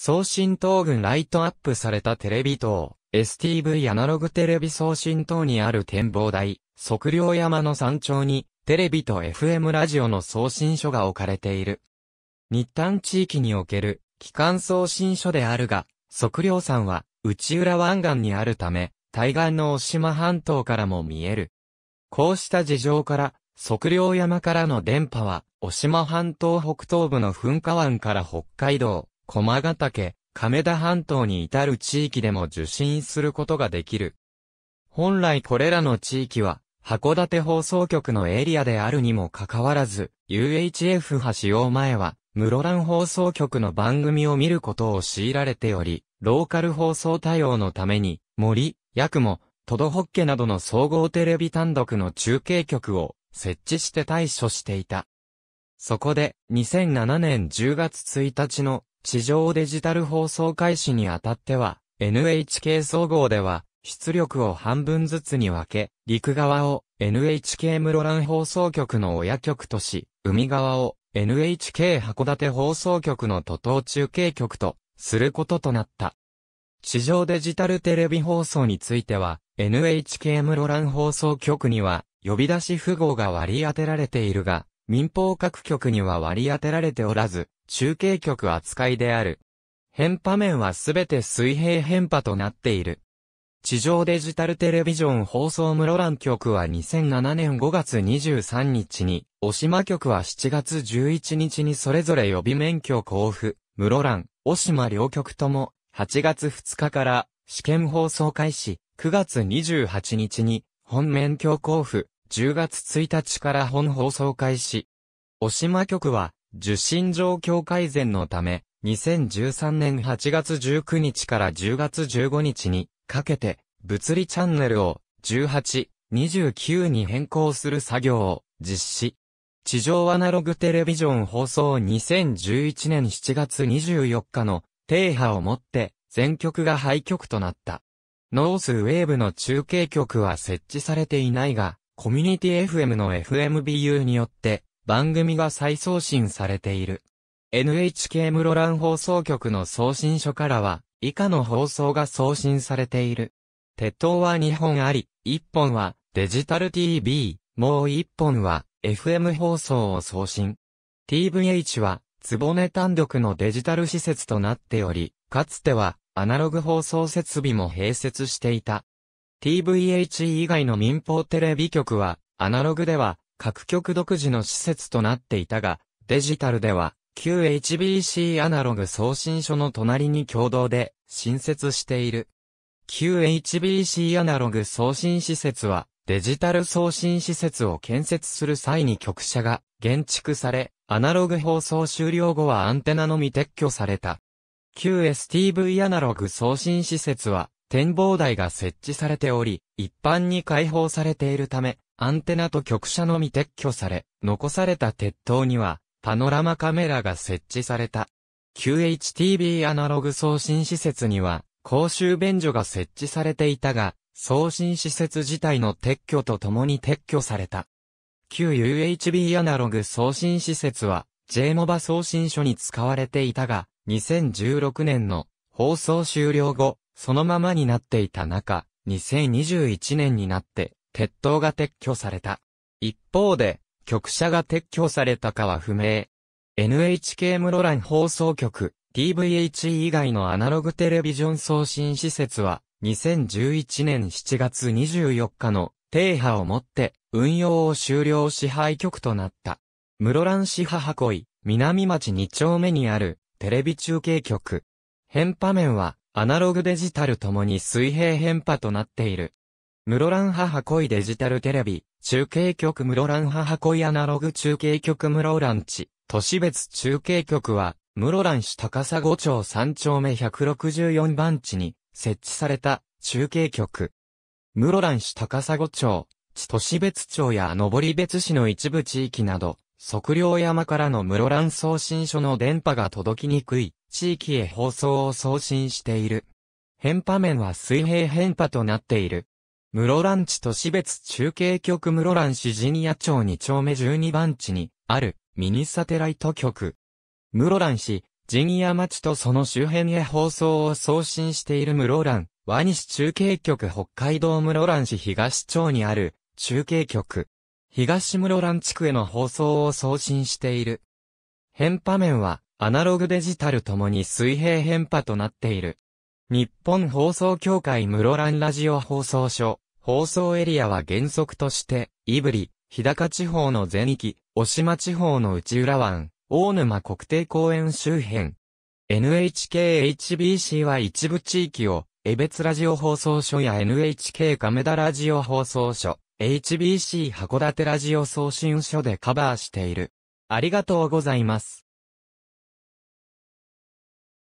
送信等群ライトアップされたテレビ塔、STV アナログテレビ送信等にある展望台、測量山の山頂に、テレビと FM ラジオの送信所が置かれている。日丹地域における、機関送信所であるが、測量山は、内浦湾岸にあるため、対岸の渡島半島からも見える。こうした事情から、測量山からの電波は、渡島半島北東部の噴火湾から北海道、駒ヶ岳、亀田半島に至る地域でも受信することができる。本来これらの地域は、函館放送局のエリアであるにもかかわらず、UHF 波使用前は、室蘭放送局の番組を見ることを強いられており、ローカル放送対応のために、森、ヤクモ、トドホッケなどの総合テレビ単独の中継局を設置して対処していた。そこで、2007年10月1日の地上デジタル放送開始にあたっては、NHK 総合では、出力を半分ずつに分け、陸側を NHK 室蘭放送局の親局とし、海側を NHK 函館放送局の都党中継局とすることとなった。地上デジタルテレビ放送については、NHK 室蘭放送局には、呼び出し符号が割り当てられているが、民放各局には割り当てられておらず、中継局扱いである。変波面はすべて水平変波となっている。地上デジタルテレビジョン放送室蘭局は2007年5月23日に、押島局は7月11日にそれぞれ予備免許交付、室蘭、押島両局とも、8月2日から試験放送開始、9月28日に本免許交付、10月1日から本放送開始。おしま局は、受信状況改善のため、2013年8月19日から10月15日にかけて、物理チャンネルを18、29に変更する作業を実施。地上アナログテレビジョン放送2011年7月24日の停波をもって全局が廃局となった。ノースウェーブの中継局は設置されていないが、コミュニティ FM の FMBU によって番組が再送信されている。NHK 室蘭放送局の送信所からは以下の放送が送信されている。鉄塔は2本あり、1本はデジタル TV、もう1本は FM 放送を送信。TVH は、ぼ根単独のデジタル施設となっており、かつては、アナログ放送設備も併設していた。TVH e 以外の民放テレビ局は、アナログでは、各局独自の施設となっていたが、デジタルでは、旧 HBC アナログ送信所の隣に共同で、新設している。旧 HBC アナログ送信施設は、デジタル送信施設を建設する際に局舎が建築され、アナログ放送終了後はアンテナのみ撤去された。旧 STV アナログ送信施設は、展望台が設置されており、一般に開放されているため、アンテナと局舎のみ撤去され、残された鉄塔には、パノラマカメラが設置された。QHTB アナログ送信施設には、公衆便所が設置されていたが、送信施設自体の撤去とともに撤去された。旧 UHB アナログ送信施設は、J モバ送信所に使われていたが、2016年の放送終了後、そのままになっていた中、2021年になって、鉄塔が撤去された。一方で、局舎が撤去されたかは不明。NHK 室蘭放送局、TVH 以外のアナログテレビジョン送信施設は、2011年7月24日の停波をもって運用を終了支配局となった。室蘭市母恋、南町2丁目にあるテレビ中継局。変波面はアナログデジタルともに水平変波となっている。室蘭母恋デジタルテレビ、中継局室蘭母恋アナログ中継局室蘭地、都市別中継局は、室蘭市高砂5町3丁目164番地に設置された中継局。室蘭市高砂5町、都市別町や登別市の一部地域など、測量山からの室蘭送信所の電波が届きにくい地域へ放送を送信している。変波面は水平変波となっている。室蘭地都市別中継局室蘭市ジニア町2丁目12番地にあるミニサテライト局。室蘭市、ジニア町とその周辺へ放送を送信している室蘭、和西中継局北海道室蘭市東町にある中継局。東室蘭地区への放送を送信している。変波面はアナログデジタルともに水平変化となっている。日本放送協会室蘭ラジオ放送所、放送エリアは原則として、胆振、日高地方の全域、渡島地方の内浦湾、大沼国定公園周辺。NHKHBC は一部地域を、江別ラジオ放送所や NHK 亀田ラジオ放送所、HBC 函館ラジオ送信所でカバーしている。ありがとうございます。